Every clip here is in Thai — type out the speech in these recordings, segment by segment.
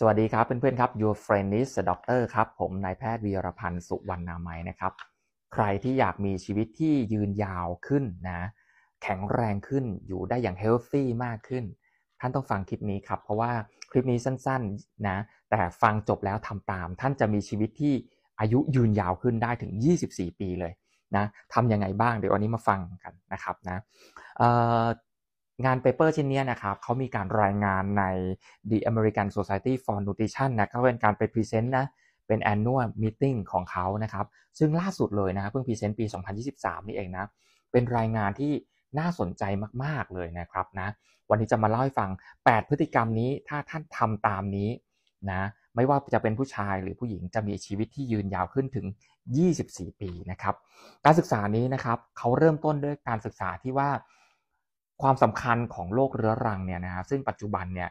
สวัสดีครับเพื่อนๆ ครับ Your friend is a doctor ครับ ผมนายแพทย์วีรพันธ์สุวรรณามัยนะครับ ใครที่อยากมีชีวิตที่ยืนยาวขึ้นนะแข็งแรงขึ้นอยู่ได้อย่างเฮลตี้มากขึ้น ท่านต้องฟังคลิปนี้ครับ เพราะว่าคลิปนี้สั้นๆนะแต่ฟังจบแล้วทำตาม ท่านจะมีชีวิตที่อายุยืนยาวขึ้นได้ถึง 24 ปีเลยนะทำยังไงบ้างเดี๋ยววันนี้มาฟังกันนะครับนะงานเปเปอร์ชิ้นนี้นะครับเขามีการรายงานใน The American Society for Nutrition นะก็เป็นการไปพรีเซนต์นะเป็น annual meeting ของเขานะครับซึ่งล่าสุดเลยนะครับเพิ่งพรีเซนต์ปี 2023 นี่เองนะเป็นรายงานที่น่าสนใจมาก ๆ เลยนะครับนะวันนี้จะมาเล่าให้ฟัง 8 พฤติกรรมนี้ถ้าท่านทำตามนี้นะไม่ว่าจะเป็นผู้ชายหรือผู้หญิงจะมีชีวิตที่ยืนยาวขึ้นถึง 24 ปีนะครับการศึกษานี้นะครับเขาเริ่มต้นด้วยการศึกษาที่ว่าความสำคัญของโรคเรื้อรังเนี่ยนะฮะซึ่งปัจจุบันเนี่ย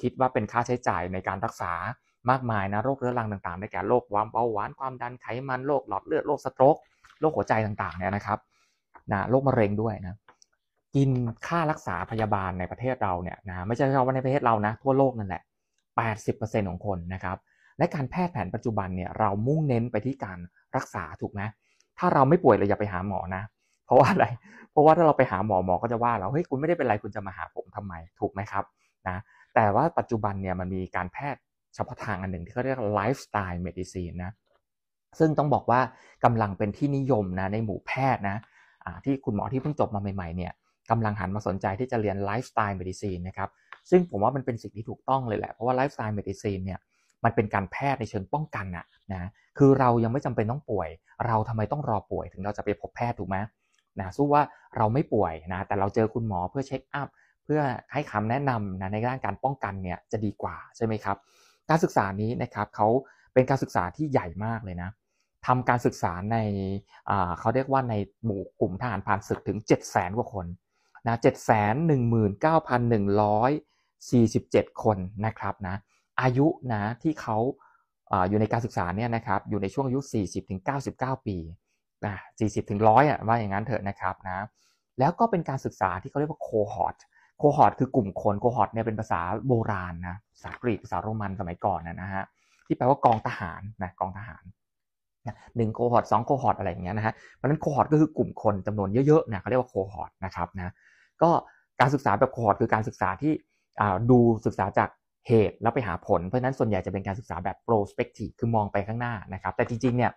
คิดว่าเป็นค่าใช้จ่ายในการรักษามากมายนะโรคเรื้อรังต่างๆได้แก่โรคความเบาหวานความดันไขมันโรคหลอดเลือดโรคสโตรกโรคหัวใจต่างๆเนี่ยนะครับนะโรคมะเร็งด้วยนะกินค่ารักษาพยาบาลในประเทศเราเนี่ยนะไม่ใช่แค่ว่าในประเทศเรานะทั่วโลกนั่นแหละ80%ของคนนะครับและการแพทย์แผนปัจจุบันเนี่ยเรามุ่งเน้นไปที่การรักษาถูกไหมถ้าเราไม่ป่วยเลยอย่าไปหาหมอนะเพราะว่าอะไร เพราะว่าถ้าเราไปหาหมอหมอก็จะว่า เรา เฮ้ยคุณไม่ได้เป็นไรคุณจะมาหาผมทำไม ถูกไหมครับนะ แต่ว่าปัจจุบันเนี่ยมันมีการแพทย์เฉพาะทางอันหนึ่งที่เขาเรียกไลฟ์สไตล์เมดิซีนนะ ซึ่งต้องบอกว่ากำลังเป็นที่นิยมนะในหมู่แพทย์นะที่คุณหมอที่เพิ่งจบมาใหม่ๆเนี่ยกำลังหันมาสนใจที่จะเรียนไลฟ์สไตล์เมดิซีนนะครับ ซึ่งผมว่ามันเป็นสิ่งที่ถูกต้องเลยแหละ เพราะว่าไลฟ์สไตล์เมดิซีนเนี่ยมันเป็นการแพทย์ในเชิงป้องกันอะนะ คือเรายังไม่จำเป็นต้องป่วย เราทำไมต้องรอป่วย ถึงเราจะไปพบแพทย์ถูกไหมนะสู้ว่าเราไม่ป่วยนะแต่เราเจอคุณหมอเพื่อเช็คอัพ เพื่อให้คำแนะนำนะในด้านการป้องกันเนี่ยจะดีกว่าใช่ไหมครับการศึกษานี้นะครับเขาเป็นการศึกษาที่ใหญ่มากเลยนะทำการศึกษาในเขาเรียกว่าในหมู่กลุ่มทหารผ่านศึกถึง 7 0 0 0 0กว่าคนนะ7 1 9 1 4 7 คนนะครับนะอายุนะที่เขาอยู่ในการศึกษาเนี่ยนะครับอยู่ในช่วงอายุ 40-99 ปีนะสี่สิบถึงร้อยอ่ะ ว่าอย่างนั้นเถอะนะครับนะ แล้วก็เป็นการศึกษาที่เขาเรียกว่าโคฮอตโคฮอตคือกลุ่มคนโคฮอตเนี่ยเป็นภาษาโบราณนะ ภาษากรีก ภาษาโรมันสมัยก่อนนะฮะ ที่แปลว่ากองทหารนะกองทหารหนึ่งโคฮอตสองโคฮอตอะไรอย่างเงี้ยนะฮะ เพราะนั้นโคฮอตก็คือกลุ่มคนจำนวนเยอะๆนะเขาเรียกว่าโคฮอตนะครับนะ ก็การศึกษาแบบโคฮอตคือการศึกษาที่ดูศึกษาจากเหตุแล้วไปหาผล เพราะนั้นส่วนใหญ่จะเป็นการศึกษาแบบ prospective คือมองไปข้างหน้านะครับ แต่จริงๆเนี่ย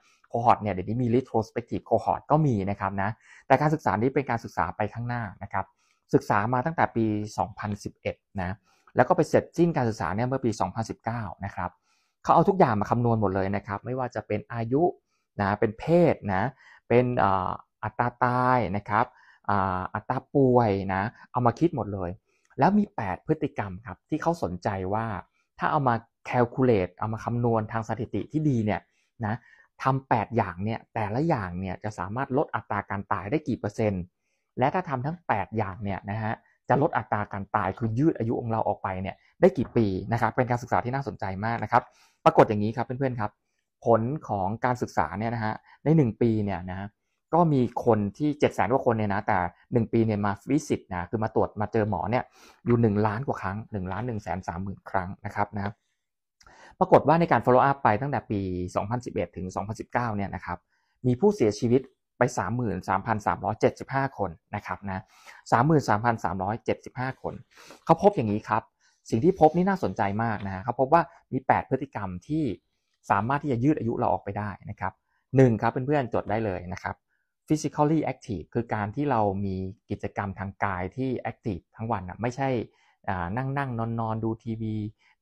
h o r t เนี่ย เดี๋ยวนี้มี retrospective cohort ก็มีนะครับนะ แต่การศึกษานี้เป็นการศึกษาไปข้างหน้านะครับ ศึกษามาตั้งแต่ปี 2011นะ แล้วก็ไปเสร็จสิ้นการศึกษาเนี่ยเมื่อปี 2019นะครับ เขาเอาทุกอย่างมาคำนวณหมดเลยนะครับ ไม่ว่าจะเป็นอายุนะ เป็นเพศนะ เป็นอัตราตายนะครับ อัตราป่วยนะ เอามาคิดหมดเลย แล้วมี 8 พฤติกรรมครับที่เขาสนใจว่า ถ้าเอามา calculate เอามาคำนวณทางสถิติที่ดีเนี่ยนะทำแปดอย่างเนี่ย แต่ละอย่างเนี่ย จะสามารถ ลด อัตรา การ ตายได้กี่ เปอร์เซ็นต์ และถ้าทำทั้ง 8 อย่าง เนี่ย นะฮะ จะ ลด อัตรา การตาย คือ ยืดอายุของเรา ออกไปเนี่ย ได้กี่ปี นะครับ เป็น การ ศึกษา ที่น่าสนใจมากนะครับ ปรากฏ อย่างนี้ ครับ เพื่อนๆครับ ผลของการศึกษา เนี่ย นะฮะ ใน 1 ปี เนี่ย นะก็มีคนที่7จ็ดแสนกว่า คน เนี่ย นะ แต่ 1 ปี เนี่ย มาวิสิตนะ คือ มา ตรวจมาเจอหมอ เนี่ย อยู่ 1 ล้านกว่าครั้ง1ล้านหนึ่งแสนสามหมื่นครั้งนะครับนะครับปรากฏว่าในการ follow up ไปตั้งแต่ปี 2011 ถึง 2019 เนี่ยนะครับ มีผู้เสียชีวิตไป 33,375 คนนะครับนะ33,375 คน เขาพบอย่างนี้ครับ สิ่งที่พบนี่น่าสนใจมากนะฮะเขาพบว่ามี 8 พฤติกรรมที่สามารถที่จะยืดอายุเราออกไปได้นะครับหนึ่งครับเพื่อนๆ จดได้เลยนะครับ physically active คือการที่เรามีกิจกรรมทางกายที่ active ทั้งวันนะไม่ใช่นั่งนั่งนอนนอนดูทีวี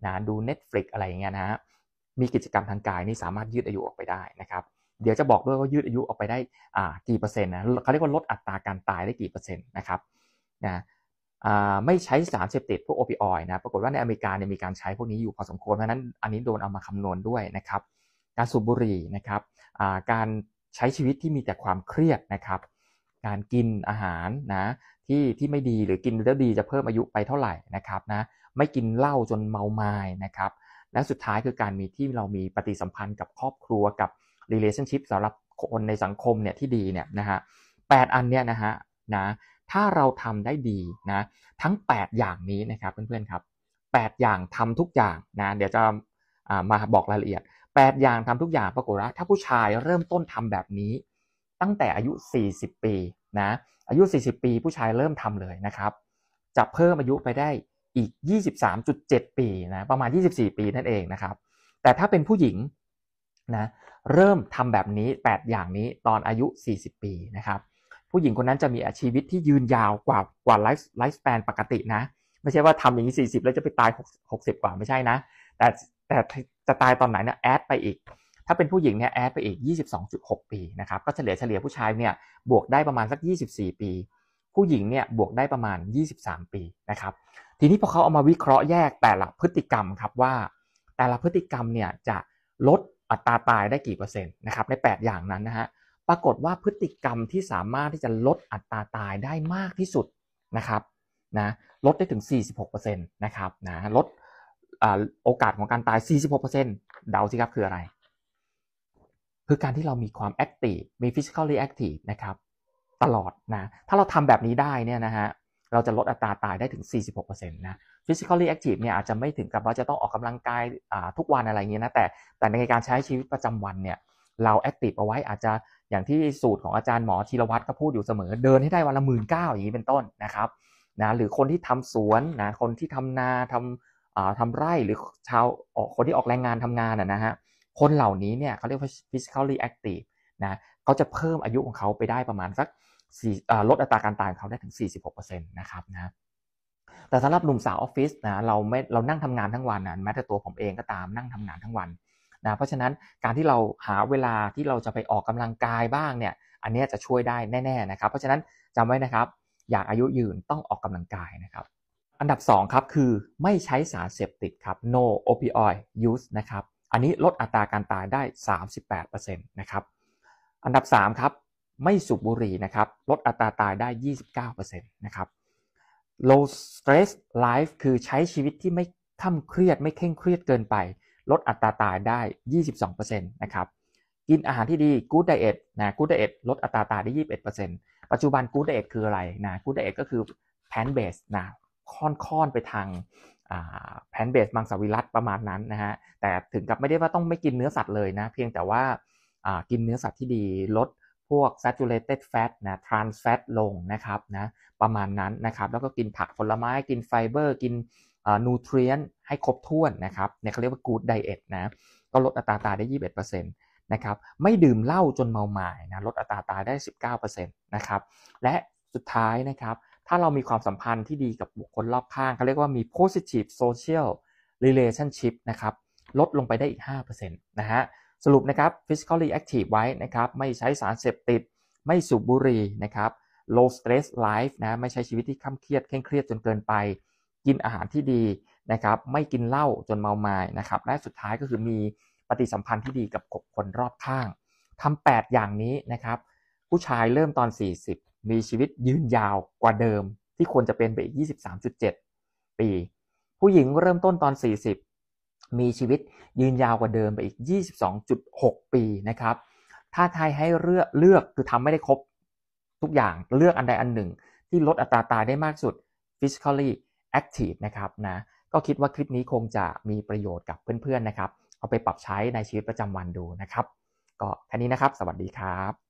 นะดู Netflix อะไรอย่างเงี้ยนะฮะมีกิจกรรมทางกายนี่สามารถยืดอายุออกไปได้นะครับเดี๋ยวจะบอกด้วยว่ายืดอายุออกไปได้กี่เปอร์เซ็นต์นะเขาเรียกว่าลดอัตราการตายได้กี่เปอร์เซ็นต์นะครับนะไม่ใช้สารเสพติดพวกโอปิออยด์นะปรากฏว่าในอเมริกาเนี่ยมีการใช้พวกนี้อยู่พอสมควร เพราะนั้นอันนี้โดนเอามาคำนวณด้วยนะครับการสูบบุหรี่นะครับการใช้ชีวิตที่มีแต่ความเครียดนะครับการกินอาหารนะที่ที่ไม่ดีหรือกินแล้วดีจะเพิ่มอายุไปเท่าไหร่นะครับนะไม่กินเหล้าจนเมาไม้นะครับและสุดท้ายคือการมีที่เรามีปฏิสัมพันธ์กับครอบครัวกับ relationship สำหรับคนในสังคมเนี่ยที่ดีเนี่ยนะฮะแอันเนี่ยนะฮะนะถ้าเราทำได้ดีนะทั้ง 8 อย่างนี้นะครับเพื่อนๆครับ8อย่างทำทุกอย่างนะเดี๋ยวจะมาบอกรายละเอียด 8 อย่างทำทุกอย่างปรากฏว่าถ้าผู้ชายเริ่มต้นทำแบบนี้ตั้งแต่อายุ 40 ปีนะ อายุ 40 ปี ผู้ชายเริ่มทำเลยนะครับ จะเพิ่มอายุไปได้อีก 23.7 ปีนะ ประมาณ 24 ปีนั่นเองนะครับ แต่ถ้าเป็นผู้หญิงนะ เริ่มทำแบบนี้ 8 อย่างนี้ตอนอายุ 40 ปีนะครับ ผู้หญิงคนนั้นจะมีอาชีวิตที่ยืนยาวกว่ากว่าไลฟ์ไลฟ์สแปนปกตินะ ไม่ใช่ว่าทำอย่างนี้ 40 แล้วจะไปตาย 60 กว่า ไม่ใช่นะ แต่แต่จะตายตอนไหนเนี่ย แอดไปอีกถ้าเป็นผู้หญิงเนี่ยแอดไปอีก 22.6 ปีนะครับ ก็เฉลี่ยเฉลี่ยผู้ชายเนี่ยบวกได้ประมาณสัก24 ปี ผู้หญิงเนี่ยบวกได้ประมาณ 23 ปีนะครับ ทีนี้พอเขาเอามาวิเคราะห์แยกแต่ละพฤติกรรมครับว่า แต่ละพฤติกรรมเนี่ยจะลดอัตราตายได้กี่เปอร์เซ็นต์นะครับใน8อย่างนั้นนะฮะ ปรากฏว่าพฤติกรรมที่สามารถที่จะลดอัตราตายได้มากที่สุดนะครับนะลดได้ถึง 46%นะครับนะลดโอกาสของการตาย46%เดาสิครับคืออะไรคือการที่เรามีความแอคทีฟ มีฟิสิกอลรีแอคทีฟนะครับ ตลอดนะ ถ้าเราทำแบบนี้ได้เนี่ยนะฮะ เราจะลดอัตราตายได้ถึง 46%นะ ฟิสิกอลรีแอคทีฟเนี่ยอาจจะไม่ถึงกับว่าจะต้องออกกำลังกายทุกวันอะไรเงี้ยนะ แต่แต่ในการใช้ชีวิตประจำวันเนี่ย เราแอคทีฟเอาไว้อาจจะอย่างที่สูตรของอาจารย์หมอธีรวัตรก็พูดอยู่เสมอ เดินให้ได้วันละหมื่นเก้าอย่างนี้เป็นต้นนะครับนะ หรือคนที่ทำสวนนะ คนที่ทำนาทำทำไร่หรือชาวคนที่ออกแรงงานทำงานนะฮะคนเหล่านี้เนี่ยเขาเรียกว่า physically active นะเขาจะเพิ่มอายุของเขาไปได้ประมาณสักลดอัตราการตายของเขาได้ถึง 46%นะครับ นะ แต่สำหรับหนุ่มสาวออฟฟิศนะ เราไม่เรานั่งทำงานทั้งวันนะ แม้แต่ตัวผมเองก็ตามนั่งทำงานทั้งวันนะ เพราะฉะนั้นการที่เราหาเวลาที่เราจะไปออกกำลังกายบ้างเนี่ย อันนี้จะช่วยได้แน่ๆนะครับ เพราะฉะนั้นจำไว้นะครับอยากอายุยืนต้องออกกำลังกายนะครับ อันดับ 2ครับคือไม่ใช้สารเสพติดครับ no opioid use นะครับอันนี้ลดอัตราการตายได้ 38%นะครับ อันดับ 3 ครับ ไม่สูบบุหรี่นะครับ ลดอัตราตายได้ 29%นะครับ low stress life คือใช้ชีวิตที่ไม่ท่ำเครียดไม่เคร่งเครียดเกินไป ลดอัตราตายได้ 22%นะครับ กินอาหารที่ดี good diet นะ good diet ลดอัตราตายได้ 21%ปัจจุบัน good diet คืออะไรนะ good diet ก็คือ plant based นะค่อนๆไปทางแพนเบสมังสวิรัตประมาณนั้นนะฮะ แต่ถึงกับไม่ได้ว่าต้องไม่กินเนื้อสัตว์เลยนะ เพียงแต่ว่ากินเนื้อสัตว์ที่ดี ลดพวก saturated fat นะ trans fat ลงนะครับนะ ประมาณนั้นนะครับ แล้วก็กินผัก ผลไม้ กินไฟเบอร์ กินนูเทรียนให้ครบถ้วนนะครับเนี่ยเขาเรียกว่า good diet นะ ก็ลดอัตราตายได้ 21%นะครับ ไม่ดื่มเหล้าจนเมาหมายนะ ลดอัตราตายได้ 19%นะครับ และสุดท้ายนะครับถ้าเรามีความสัมพันธ์ที่ดีกับบุคคลรอบข้างเขาเรียกว่ามี positive social relationship นะครับลดลงไปได้อีก5%นะฮะสรุปนะครับ physically active ไว้นะครับไม่ใช้สารเสพติดไม่สูบบุหรี่นะครับ low stress life นะไม่ใช้ชีวิตที่ข้าเครียดเคร่งเครียดจนเกินไป กินอาหารที่ดีนะครับไม่กินเหล้าจนเมาไม้นะครับและสุดท้ายก็คือมีปฏิสัมพันธ์ที่ดีกับคนรอบข้างทำ8อย่างนี้นะครับผู้ชายเริ่มตอน 40มีชีวิตยืนยาวกว่าเดิมที่ควรจะเป็นไปอีก 23.7 ปี ผู้หญิงเริ่มต้นตอน 40 มีชีวิตยืนยาวกว่าเดิมไปอีก 22.6 ปีนะครับ ถ้าไทยให้เลือกเลือกคือทำไม่ได้ครบทุกอย่างเลือกอันใดอันหนึ่งที่ลดอัตราตายได้มากสุด physically active นะครับนะก็คิดว่าคลิปนี้คงจะมีประโยชน์กับเพื่อนๆนะครับ เอาไปปรับใช้ในชีวิตประจำวันดูนะครับ ก็แค่นี้นะครับ สวัสดีครับ